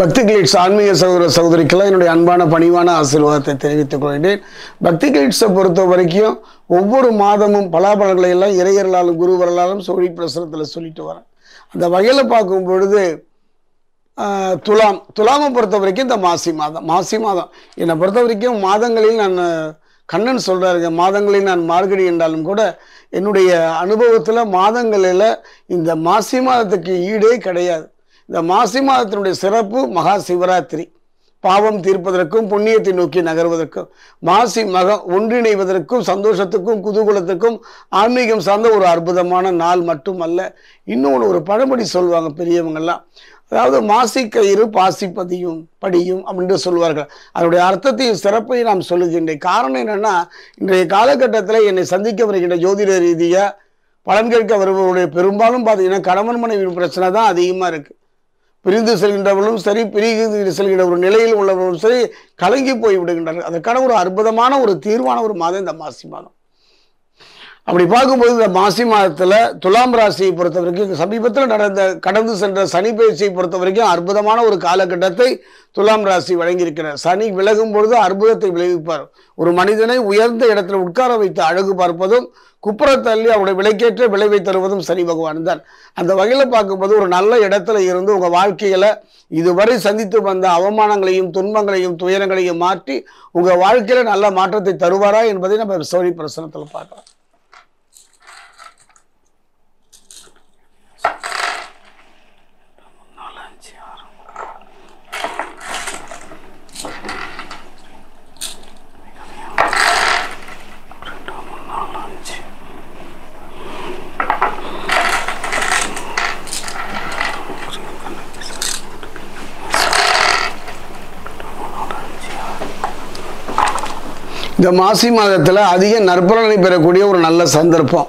பக்தி கிளிட்ஸ் ஆன்மீக சகோதர சகோதரிக்கெல்லாம் என்னுடைய அன்பான பணிவான ஆசீர்வாதத்தை தெரிவித்துக் கொள்கிறேன் பக்தி கிளிட்ஸை பொறுத்த வரைக்கும் ஒவ்வொரு மாதமும் பலாபலங்களை எல்லாம் இறையர்களாலும் குருவர்களாலும் சோழி பிரசுரத்தில் சொல்லிட்டு வரேன் அந்த வகையில் பார்க்கும் பொழுது துலாம் துலாமை பொறுத்த வரைக்கும் இந்த மாசி மாதம் மாசி மாதம் என்னை பொறுத்த வரைக்கும் மாதங்களில் நான் கண்ணன் சொல்கிறாருங்க மாதங்களில் நான் மார்கடி என்றாலும் கூட என்னுடைய அனுபவத்தில் மாதங்களில் இந்த மாசி மாதத்துக்கு ஈடே கிடையாது இந்த மாசி மாதத்தினுடைய சிறப்பு மகா சிவராத்திரி பாவம் தீர்ப்பதற்கும் புண்ணியத்தை நோக்கி நகர்வதற்கும் மாசி மக ஒன்றிணைவதற்கும் சந்தோஷத்துக்கும் குதூகுலத்துக்கும் ஆன்மீகம் சார்ந்த ஒரு அற்புதமான நாள் மட்டுமல்ல இன்னொன்று ஒரு பழமொழி சொல்லுவாங்க பெரியவங்கள்லாம் அதாவது மாசி கயிறு பாசி பதியும் படியும் அப்படின்னு சொல்லுவார்கள் அதனுடைய அர்த்தத்தையும் சிறப்பையும் நாம் சொல்லுகின்றேன் காரணம் என்னென்னா இன்றைய காலகட்டத்தில் என்னை சந்திக்க வருகின்ற ஜோதிட ரீதியாக பலன் கேட்க வருபவருடைய பெரும்பாலும் பார்த்தீங்கன்னா கணவன் மனைவி பிரச்சனை தான் அதிகமாக இருக்குது பிரிந்து செல்கின்றவர்களும் சரி பிரிந்து செல்கின்ற ஒரு நிலையில் உள்ளவர்களும் சரி கலங்கி போய் விடுகின்றார்கள் அதற்கான ஒரு அற்புதமான ஒரு தீர்வான ஒரு மாதம் இந்த மாசி மாதம் அப்படி பார்க்கும்போது இந்த மாசி மாதத்தில் துலாம் ராசியை பொறுத்த வரைக்கும் சமீபத்தில் நடந்த கடந்து சென்ற சனி பயிற்சியை பொறுத்த வரைக்கும் அற்புதமான ஒரு காலகட்டத்தை துலாம் ராசி வழங்கியிருக்கிறார் சனி விலகும் பொழுது அற்புதத்தை விளைவிப்பார் ஒரு மனிதனை உயர்ந்த இடத்துல உட்கார வைத்து அழகு பார்ப்பதும் குப்புற தள்ளி அவருடைய விலைக்கேற்ற விளைவை தருவதும் சனி பகவான் தான் அந்த வகையில் பார்க்கும்போது ஒரு நல்ல இடத்துல இருந்து உங்கள் வாழ்க்கையில் இதுவரை சந்தித்து வந்த அவமானங்களையும் துன்பங்களையும் துயரங்களையும் மாற்றி உங்கள் வாழ்க்கையில் நல்ல மாற்றத்தை தருவாரா என்பதை நம்ம சோழி பிரசனத்தில் பார்க்கலாம் இந்த மாசி மாதத்தில் அதிக நற்பலனை பெறக்கூடிய ஒரு நல்ல சந்தர்ப்பம்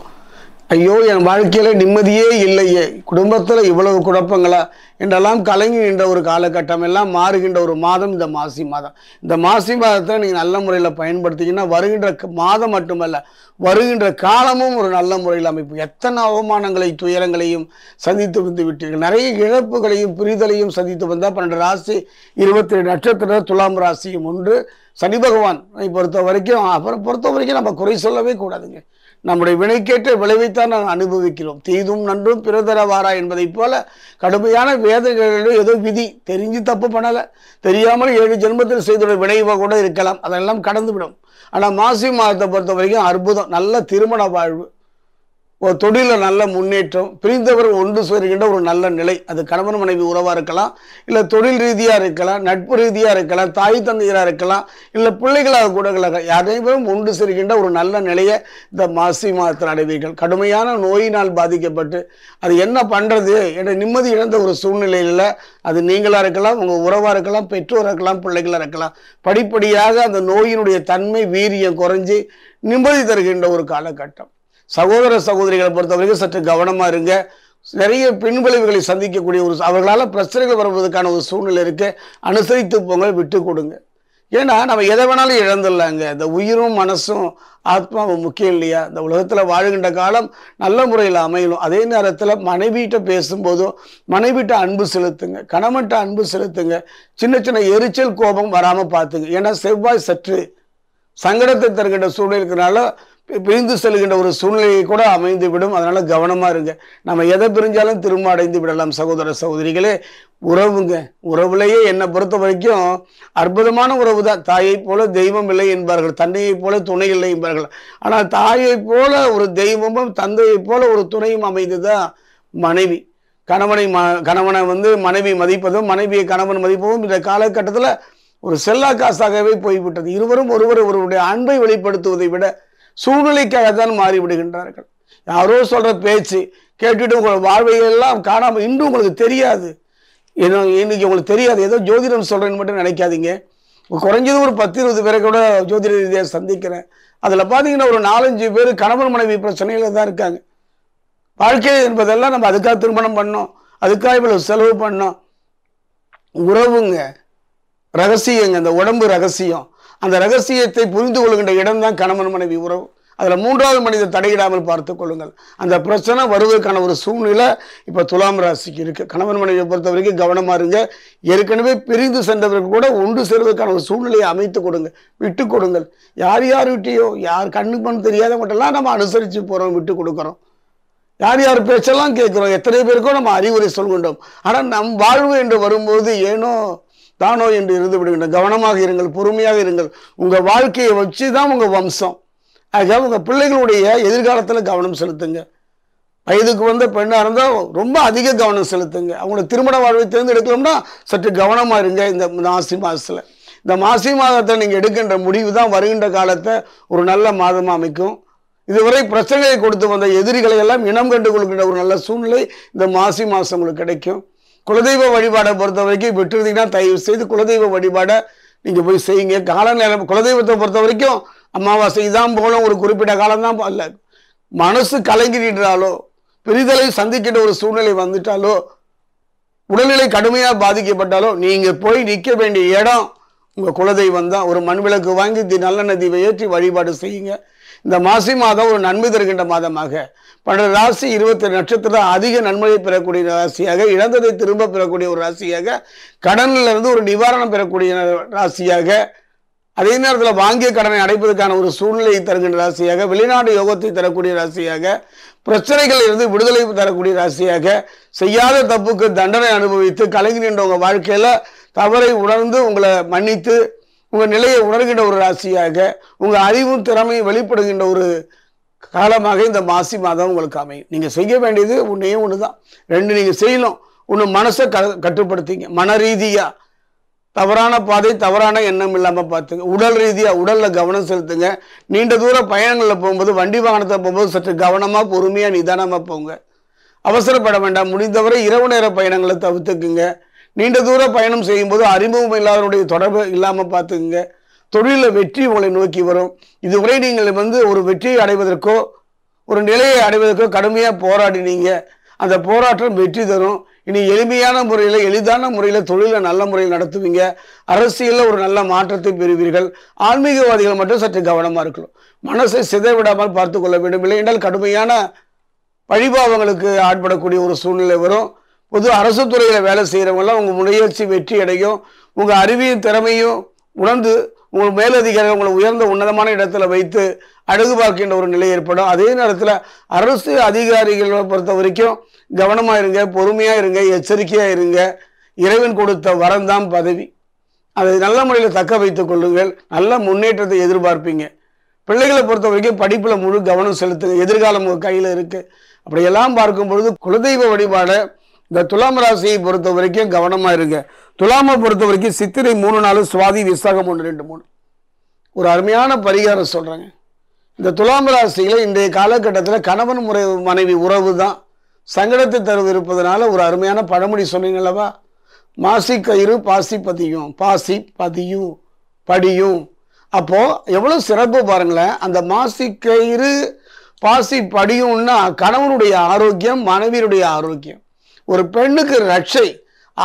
ஐயோ என் வாழ்க்கையில் நிம்மதியே இல்லையே குடும்பத்தில் இவ்வளவு குழப்பங்களா என்றெல்லாம் கலங்குகின்ற ஒரு காலகட்டம் எல்லாம் மாறுகின்ற ஒரு மாதம் இந்த மாசி மாதம் இந்த மாசி மாதத்தை நீங்கள் நல்ல முறையில் பயன்படுத்திங்கன்னா வருகின்ற மாதம் மட்டுமல்ல வருகின்ற காலமும் ஒரு நல்ல முறையில் அமைப்பு எத்தனை அவமானங்களை துயரங்களையும் சந்தித்து வந்து விட்டீர்கள் நிறைய இழப்புகளையும் புரிதலையும் சந்தித்து வந்தால் பன்னெண்டு ராசி இருபத்தி ரெண்டு நட்சத்திர துலாம் ராசியும் ஒன்று சனி பகவானை பொறுத்த வரைக்கும் அப்புறம் பொறுத்த வரைக்கும் நம்ம குறை சொல்லவே கூடாதுங்க நம்முடைய வினைக்கேற்ற விளைவைத்தான் நாம் அனுபவிக்கிறோம் தீதும் நன்றும் பிறதரவாரா என்பதைப் போல கடுமையான வேதனைகளோ ஏதோ விதி தெரிஞ்சு தப்பு பண்ணலை தெரியாமல் ஏழு ஜென்மத்தில் செய்துள்ள விளைவாக கூட இருக்கலாம் அதெல்லாம் கடந்துவிடும் ஆனால் மாசி மாதத்தை பொறுத்த வரைக்கும் அற்புதம் நல்ல திருமண வாழ்வு ஒரு தொழிலில் நல்ல முன்னேற்றம் பிரிந்தவர் ஒன்று சேருகின்ற ஒரு நல்ல நிலை அது கணவன் மனைவி உறவாக இருக்கலாம் இல்லை தொழில் ரீதியாக இருக்கலாம் நட்பு ரீதியாக இருக்கலாம் தாய் தந்தையராக இருக்கலாம் இல்லை பிள்ளைகளாக கூட அனைவரும் ஒன்று சேருகின்ற ஒரு நல்ல நிலையை இந்த மாசி மாதத்தில் அடைவீர்கள் கடுமையான நோயினால் பாதிக்கப்பட்டு அது என்ன பண்ணுறது என்ற நிம்மதி இழந்த ஒரு சூழ்நிலையில் அது நீங்களாக இருக்கலாம் உங்கள் உறவாக இருக்கலாம் பெற்றோராக இருக்கலாம் பிள்ளைகளாக இருக்கலாம் படிப்படியாக அந்த நோயினுடைய தன்மை வீரியம் குறைஞ்சி நிம்மதி தருகின்ற ஒரு காலகட்டம் சகோதர சகோதரிகளை பொறுத்தவரைக்கும் சற்று கவனமாக இருங்க நிறைய பின்விளைவுகளை சந்திக்கக்கூடிய ஒரு அவர்களால் பிரச்சனைகள் வருவதற்கான ஒரு சூழ்நிலை இருக்குது அனுசரித்து போங்க விட்டு கொடுங்க ஏன்னா நம்ம எதை வேணாலும் இழந்துடலாங்க இந்த உயிரும் மனசும் ஆத்மாவும் முக்கியம் இல்லையா இந்த உலகத்தில் வாழுகின்ற காலம் நல்ல முறையில் அமையணும் அதே நேரத்தில் மனைவியிட்ட பேசும்போதும் மனைவிட்ட அன்பு செலுத்துங்க கணவன்கிட்ட அன்பு செலுத்துங்க சின்ன சின்ன எரிச்சல் கோபம் வராமல் பார்த்துங்க ஏன்னா செவ்வாய் சற்று சங்கடத்தை தருகின்ற சூழ்நிலைக்குனால பிரிந்து செல்கின்ற ஒரு சூழ்நிலையை கூட அமைந்து விடும் அதனால் கவனமாக இருங்க நம்ம எதை பிரிஞ்சாலும் திரும்ப அடைந்து விடலாம் சகோதர சகோதரிகளே உறவுங்க உறவுலேயே என்னை பொறுத்த வரைக்கும் அற்புதமான உறவு தான் தாயை போல தெய்வம் இல்லை என்பார்கள் தந்தையைப் போல துணை இல்லை என்பார்கள் ஆனால் தாயை போல ஒரு தெய்வமும் தந்தையைப் போல ஒரு துணையும் அமைந்து தான் மனைவி கணவனை ம கணவனை வந்து மனைவி மதிப்பதும் மனைவியை கணவன் மதிப்பதும் இந்த காலகட்டத்தில் ஒரு செல்லா காசாகவே போய்விட்டது இருவரும் ஒருவர் ஒருவருடைய அன்பை வெளிப்படுத்துவதை விட சூழ்நிலைக்காக தான் மாறிவிடுகின்றார்கள் யாரோ சொல்கிற பேச்சு கேட்டுட்டு உங்கள் வாழ்வையெல்லாம் காணாமல் இன்னும் உங்களுக்கு தெரியாது இன்னைக்கு உங்களுக்கு தெரியாது ஏதோ ஜோதிடம் சொல்கிறேன்னு மட்டும் நினைக்காதீங்க குறைஞ்சது ஒரு பத்து இருபது பேரை கூட ஜோதிட ரீதியாக சந்திக்கிறேன் அதில் பார்த்தீங்கன்னா ஒரு நாலஞ்சு பேர் கணவன் மனைவி பிரச்சனையில் தான் இருக்காங்க வாழ்க்கை என்பதெல்லாம் நம்ம அதுக்காக திருமணம் பண்ணோம் அதுக்காக இவ்வளவு செலவு பண்ணோம் உறவுங்க ரகசியங்க அந்த உடம்பு ரகசியம் அந்த ரகசியத்தை புரிந்து கொள்கின்ற இடம்தான் கணவன் மனைவி உறவு அதில் மூன்றாவது மனிதர் தடையிடாமல் பார்த்து கொள்ளுங்கள் அந்த பிரச்சனை வருவதற்கான ஒரு சூழ்நிலை இப்போ துலாம் ராசிக்கு இருக்குது கணவன் மனைவியை பொறுத்த வரைக்கும் கவனமாக இருங்க ஏற்கனவே பிரிந்து சென்றவர்கள் கூட ஒன்று சேர்வதற்கான ஒரு சூழ்நிலையை அமைத்து கொடுங்க விட்டு கொடுங்கள் யார் யார் விட்டியோ யார் கண்ணு பண்ண தெரியாதவங்கட்டெல்லாம் நம்ம அனுசரித்து போகிறோம் விட்டு கொடுக்குறோம் யார் யார் பேச்செல்லாம் கேட்குறோம் எத்தனை பேருக்கும் நம்ம அறிவுரை சொல்கின்றோம் ஆனால் நம் வாழ்வு என்று வரும்போது ஏனோ தானோ என்று இருந்து விடுகின்ற கவனமாக இருங்கள் பொறுமையாக இருங்கள் உங்கள் வாழ்க்கையை வச்சு தான் உங்கள் வம்சம் ஆகியால் உங்கள் பிள்ளைகளுடைய எதிர்காலத்தில் கவனம் செலுத்துங்க வயதுக்கு வந்த பெண்ணாக இருந்தால் ரொம்ப அதிக கவனம் செலுத்துங்க அவங்கள திருமண வாழ்வை தேர்ந்தெடுக்கணும்னா சற்று கவனமாக இருங்க இந்த மாசி மாதத்தில் இந்த மாசி மாதத்தை நீங்கள் எடுக்கின்ற முடிவு தான் வருகின்ற காலத்தை ஒரு நல்ல மாதமாக அமைக்கும் இதுவரை பிரச்சனையை கொடுத்து வந்த எதிரிகளை எல்லாம் இனம் கண்டு கொள்கின்ற ஒரு நல்ல சூழ்நிலை இந்த மாசி மாதம் உங்களுக்கு கிடைக்கும் குலதெய்வ வழிபாடை பொறுத்த வரைக்கும் இப்போ தயவு செய்து குலதெய்வ வழிபாடை நீங்கள் போய் செய்யுங்க கால நேரம் குலதெய்வத்தை பொறுத்த வரைக்கும் அமாவாசை தான் போகணும் ஒரு குறிப்பிட்ட காலம்தான் அல்ல மனசு கலங்கிட்டாலோ பெரிதலை சந்திக்கின்ற ஒரு சூழ்நிலை வந்துட்டாலோ உடல்நிலை கடுமையாக பாதிக்கப்பட்டாலோ நீங்கள் போய் நிற்க வேண்டிய இடம் உங்கள் குலதெய்வம் தான் ஒரு மண் விளக்கு வாங்கி நல்லெண்ணெய் தீபம் ஏற்றி வழிபாடு செய்யுங்க இந்த மாசி மாதம் ஒரு நன்மை தருகின்ற மாதமாக பன்னெண்டு ராசி இருபத்தி நட்சத்திரம் அதிக நன்மையை பெறக்கூடிய ராசியாக இழந்ததை திரும்ப பெறக்கூடிய ஒரு ராசியாக கடனிலிருந்து ஒரு நிவாரணம் பெறக்கூடிய ராசியாக அதே நேரத்தில் வாங்கிய கடனை அடைப்பதற்கான ஒரு சூழ்நிலையை தருகின்ற ராசியாக வெளிநாடு யோகத்தை தரக்கூடிய ராசியாக பிரச்சனைகள் இருந்து விடுதலை தரக்கூடிய ராசியாக செய்யாத தப்புக்கு தண்டனை அனுபவித்து கலங்கி நின்றவங்க வாழ்க்கையில் தவறை உணர்ந்து உங்களை மன்னித்து உங்கள் நிலையை உணர்கின்ற ஒரு ராசியாக உங்கள் அறிவும் திறமையும் வெளிப்படுகின்ற ஒரு காலமாக இந்த மாசி மாதம் உங்களுக்கு அமையும் நீங்கள் செய்ய வேண்டியது ஒன்றே ஒன்று தான் ரெண்டு நீங்கள் செய்யணும் ஒன்று மனசை க கட்டுப்படுத்திங்க மன ரீதியாக தவறான பாதை தவறான எண்ணம் இல்லாமல் பார்த்துங்க உடல் ரீதியாக உடலில் கவனம் செலுத்துங்க நீண்ட தூர பயணங்களில் போகும்போது வண்டி வாகனத்தை போகும்போது சற்று கவனமாக பொறுமையாக நிதானமாக போங்க அவசரப்பட வேண்டாம் முடிந்தவரை இரவு நேர பயணங்களை தவிர்த்துக்குங்க நீண்ட தூர பயணம் செய்யும்போது அறிமுகம் இல்லாதவருடைய தொடர்பு இல்லாமல் பார்த்துக்குங்க தொழிலில் வெற்றி உங்களை நோக்கி வரும் இதுவரை நீங்கள் வந்து ஒரு வெற்றியை அடைவதற்கோ ஒரு நிலையை அடைவதற்கோ கடுமையாக போராடினீங்க அந்த போராட்டம் வெற்றி தரும் இனி எளிமையான முறையில் எளிதான முறையில் தொழிலை நல்ல முறையில் நடத்துவீங்க அரசியலில் ஒரு நல்ல மாற்றத்தை பெறுவீர்கள் ஆன்மீகவாதிகள் மட்டும் சற்று கவனமாக இருக்கணும் மனசை சிதைவிடாமல் பார்த்து கொள்ள வேண்டும் இல்லை என்றால் கடுமையான வழிபாவங்களுக்கு ஆட்படக்கூடிய ஒரு சூழ்நிலை வரும் பொது அரசு துறையில் வேலை செய்கிறவங்களாம் உங்கள் முயற்சி வெற்றி அடையும் உங்கள் அறிவியும் திறமையும் உணர்ந்து உங்கள் மேலதிகாரிகள் உங்களை உயர்ந்த உன்னதமான இடத்துல வைத்து அழகு பார்க்கின்ற ஒரு நிலை ஏற்படும் அதே நேரத்தில் அரசு அதிகாரிகளை பொறுத்த வரைக்கும் கவனமாக இருங்க பொறுமையாக இருங்க எச்சரிக்கையாக இருங்க இறைவன் கொடுத்த வரந்தான் பதவி அதை நல்ல முறையில் தக்க வைத்துக் கொள்ளுங்கள் நல்ல முன்னேற்றத்தை எதிர்பார்ப்பீங்க பிள்ளைகளை பொறுத்த வரைக்கும் படிப்பில் முழு கவனம் செலுத்துங்க எதிர்காலம் உங்கள் கையில் இருக்குது அப்படியெல்லாம் பார்க்கும் பொழுது குலதெய்வ வழிபாடை இந்த துலாம் ராசியை பொறுத்த வரைக்கும் கவனமாக இருங்க துலாமை பொறுத்த வரைக்கும் சித்திரை மூணு நாள் சுவாதி விசாகம் ஒன்று ரெண்டு மூணு ஒரு அருமையான பரிகாரம் சொல்கிறேங்க இந்த துலாம் ராசியில் இன்றைய காலகட்டத்தில் கணவன் முறை மனைவி உறவு தான் சங்கடத்தை தருவிருப்பதனால ஒரு அருமையான பழமொழி சொன்னீங்கல்லவா மாசி கயிறு பாசி பதியும் பாசி பதியும் படியும் அப்போது எவ்வளோ சிறப்பு பாருங்களேன் அந்த மாசி கயிறு பாசி படியும்னா கணவனுடைய ஆரோக்கியம் மனைவியுடைய ஆரோக்கியம் ஒரு பெண்ணுக்கு ரட்சை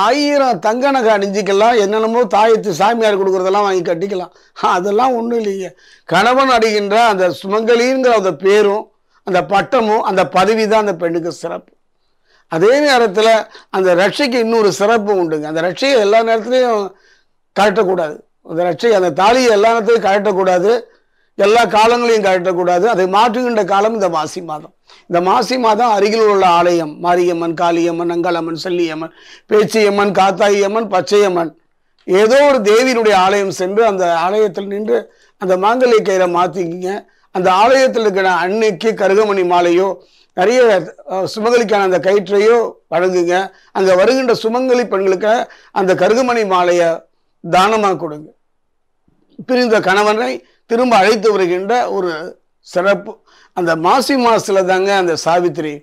ஆயிரம் தங்க நகை அணிஞ்சிக்கலாம் என்னென்னமோ தாயத்து சாமியார் கொடுக்குறதெல்லாம் வாங்கி கட்டிக்கலாம் அதெல்லாம் ஒன்றும் இல்லைங்க கணவன் அடிகின்ற அந்த சுமங்கலிங்கிற அந்த பேரும் அந்த பட்டமும் அந்த பதவி தான் அந்த பெண்ணுக்கு சிறப்பு அதே நேரத்தில் அந்த ரட்சைக்கு இன்னொரு சிறப்பு உண்டுங்க அந்த ரட்சையை எல்லா நேரத்துலையும் கழட்டக்கூடாது அந்த ரட்சை அந்த தாலியை எல்லா நேரத்துலையும் கழட்டக்கூடாது எல்லா காலங்களையும் கழட்டக்கூடாது அதை மாற்றுகின்ற காலம் இந்த மாசி மாதம் இந்த மாசி மாதம் அருகில் உள்ள ஆலயம் மாரியம்மன் காளியம்மன் அங்காளம்மன் செல்லியம்மன் பேச்சியம்மன் காத்தாயம்மன் பச்சையம்மன் ஏதோ ஒரு தேவியினுடைய ஆலயம் சென்று அந்த ஆலயத்தில் நின்று அந்த மாங்கல்ய கயிறை மாற்றிக்கிங்க அந்த ஆலயத்தில் இருக்கிற அன்னைக்கு கருகமணி மாலையோ நிறைய சுமங்கலிக்கான அந்த கயிற்றையோ வழங்குங்க அங்கே வருகின்ற சுமங்கலி பெண்களுக்கு அந்த கருகமணி மாலையை தானமாக கொடுங்க பிரிந்த கணவனை திரும்ப அழைத்து வருகின்ற ஒரு சிறப்பு அந்த மாசி மாசத்துல தாங்க அந்த சாவித்திரி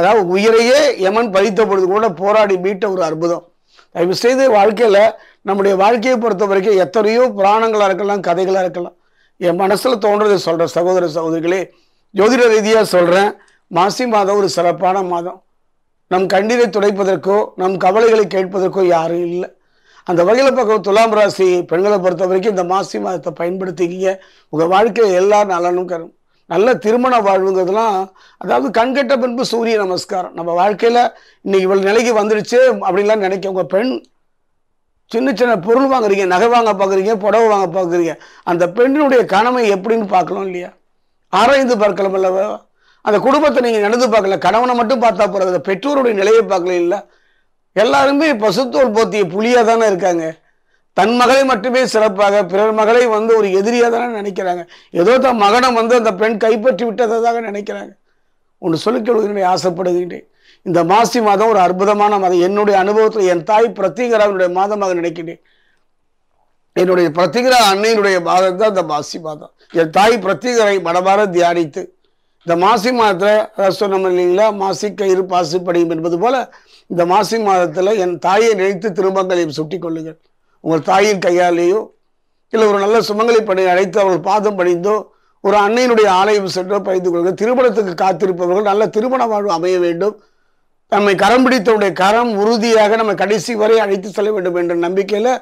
அதாவது உயிரையே யமன் பறித்த பொழுது கூட போராடி மீட்ட ஒரு அற்புதம் தயவு செய்து வாழ்க்கையில் நம்முடைய வாழ்க்கையை பொறுத்த வரைக்கும் எத்தனையோ புராணங்களாக இருக்கலாம் கதைகளாக இருக்கலாம் என் மனசில் தோன்றதை சொல்கிறேன் சகோதர சகோதரிகளே ஜோதிட ரீதியாக சொல்கிறேன் மாசி மாதம் ஒரு சிறப்பான மாதம் நம் கண்ணீரை துடைப்பதற்கோ நம் கவலைகளை கேட்பதற்கோ யாரும் இல்லை அந்த வகையில் பக்கம் துலாம் ராசி பெண்களை பொறுத்த வரைக்கும் இந்த மாசி மாதத்தை பயன்படுத்திக்கிங்க உங்கள் வாழ்க்கையில் எல்லா நலனும் கரும் நல்ல திருமண வாழ்வுங்கிறதுலாம் அதாவது கண்கட்ட பின்பு சூரிய நமஸ்காரம் நம்ம வாழ்க்கையில் இன்னைக்கு இவ்வளோ நிலைக்கு வந்துடுச்சு அப்படின்லாம் நினைக்க உங்கள் பெண் சின்ன சின்ன பொருள் வாங்குறீங்க நகை வாங்க பார்க்குறீங்க புடவை வாங்க பார்க்குறீங்க அந்த பெண்ணினுடைய கணமை எப்படின்னு பார்க்கலாம் இல்லையா ஆராய்ந்து பார்க்கலாம் இல்லை அந்த குடும்பத்தை நீங்கள் நடந்து பார்க்கல கணவனை மட்டும் பார்த்தா போகிறது பெற்றோருடைய நிலையை பார்க்கல இல்லை எல்லாருமே பசுத்தோல் போத்திய புளியாக தானே இருக்காங்க தன் மகளை மட்டுமே சிறப்பாக பிறர் மகளை வந்து ஒரு எதிரியாக தானே நினைக்கிறாங்க ஏதோ தன் மகனை வந்து அந்த பெண் கைப்பற்றி விட்டதாக நினைக்கிறாங்க ஒன்று கொள்வதை ஆசைப்படுகின்றேன் இந்த மாசி மாதம் ஒரு அற்புதமான மாதம் என்னுடைய அனுபவத்தில் என் தாய் பிரத்திகராவினுடைய மாதமாக நினைக்கின்றேன் என்னுடைய பிரத்திகரா அன்னையினுடைய மாதம் தான் இந்த மாசி மாதம் என் தாய் பிரத்திகரை மனமார தியானித்து இந்த மாசி மாதத்தில் சொன்னோம் இல்லைங்களா மாசி கயிறு பாசு என்பது போல இந்த மாசி மாதத்தில் என் தாயை நினைத்து திருமங்கலையும் சுட்டி கொள்ளுங்கள் உங்கள் தாயின் கையாலேயோ இல்லை ஒரு நல்ல சுமங்களை பணி அழைத்து அவர்கள் பாதம் பணிந்தோ ஒரு அன்னையினுடைய ஆலயம் சென்றோ பணிந்து கொள்கிற திருமணத்துக்கு காத்திருப்பவர்கள் நல்ல திருமண வாழ்வு அமைய வேண்டும் நம்மை கரம் பிடித்தவுடைய கரம் உறுதியாக நம்ம கடைசி வரை அழைத்து செல்ல வேண்டும் என்ற நம்பிக்கையில்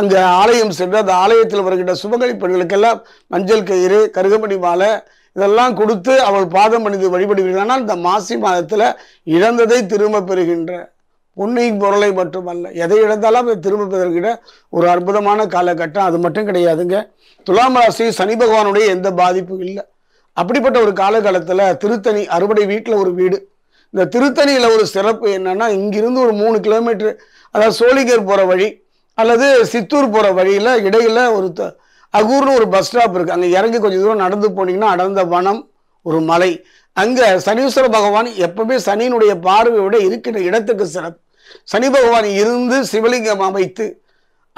அந்த ஆலயம் சென்று அந்த ஆலயத்தில் வருகின்ற சுபகலி பெண்களுக்கெல்லாம் மஞ்சள் கயிறு கருகமணி மாலை இதெல்லாம் கொடுத்து அவள் பாதம் பணிந்து வழிபடுகிறான் இந்த மாசி மாதத்தில் இழந்ததை திரும்ப பெறுகின்ற உண்மையின் பொருளை மட்டுமல்ல எதை இழந்தாலும் அதை ஒரு அற்புதமான காலகட்டம் அது மட்டும் கிடையாதுங்க துலாம் ராசி சனி பகவானுடைய எந்த பாதிப்பும் இல்லை அப்படிப்பட்ட ஒரு காலகட்டத்தில் திருத்தணி அறுபடை வீட்டில் ஒரு வீடு இந்த திருத்தணியில் ஒரு சிறப்பு என்னன்னா இங்கிருந்து ஒரு மூணு கிலோமீட்டர் அதாவது சோழிகர் போகிற வழி அல்லது சித்தூர் போகிற வழியில் இடையில் ஒரு த அகூர்னு ஒரு பஸ் ஸ்டாப் இருக்குது அங்கே இறங்கி கொஞ்சம் தூரம் நடந்து போனீங்கன்னா அடர்ந்த வனம் ஒரு மலை அங்கே சனீஸ்வர பகவான் எப்பவுமே சனியினுடைய பார்வையோட இருக்கிற இடத்துக்கு சிறப்பு சனி பகவான் இருந்து சிவலிங்கம் அமைத்து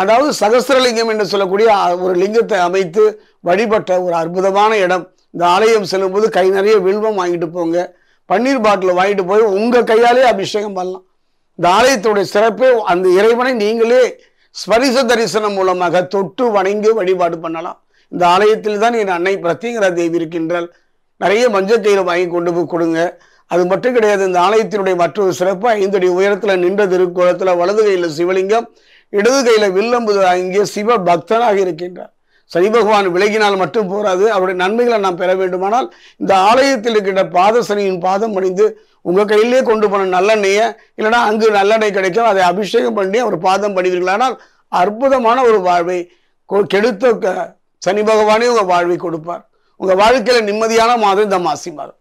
அதாவது சகசிரலிங்கம் என்று சொல்லக்கூடிய ஒரு லிங்கத்தை அமைத்து வழிபட்ட ஒரு அற்புதமான இடம் இந்த ஆலயம் செல்லும்போது கை நிறைய வில்வம் வாங்கிட்டு போங்க பன்னீர் பாட்டில் வாங்கிட்டு போய் உங்கள் கையாலே அபிஷேகம் பண்ணலாம் இந்த ஆலயத்துடைய சிறப்பே அந்த இறைவனை நீங்களே ஸ்பரிச தரிசனம் மூலமாக தொட்டு வணங்கி வழிபாடு பண்ணலாம் இந்த ஆலயத்தில் தான் என் அன்னை பிரத்யங்கரா தேவி இருக்கின்றால் நிறைய மஞ்சள் கயிறு வாங்கி கொண்டு போய் கொடுங்க அது மட்டும் கிடையாது இந்த ஆலயத்தினுடைய மற்றொரு சிறப்பு ஐந்தடி உயரத்தில் நின்ற திருக்கோலத்தில் வலது கையில் சிவலிங்கம் இடது கையில் வில்லம்பு இங்கே சிவ பக்தனாக இருக்கின்றார் சனி பகவான் விலகினால் மட்டும் போராது அவருடைய நன்மைகளை நாம் பெற வேண்டுமானால் இந்த ஆலயத்தில் இருக்கின்ற சனியின் பாதம் அணிந்து உங்கள் கையிலேயே கொண்டு போன நல்லெண்ணெயை இல்லைனா அங்கு நல்லெண்ணெய் கிடைக்கும் அதை அபிஷேகம் பண்ணி அவர் பாதம் பண்ணுவீர்களானால் அற்புதமான ஒரு வாழ்வை கெடுத்த சனி பகவானே உங்கள் வாழ்வை கொடுப்பார் உங்கள் வாழ்க்கையில் நிம்மதியான மாதம் இந்த மாசி மாதம்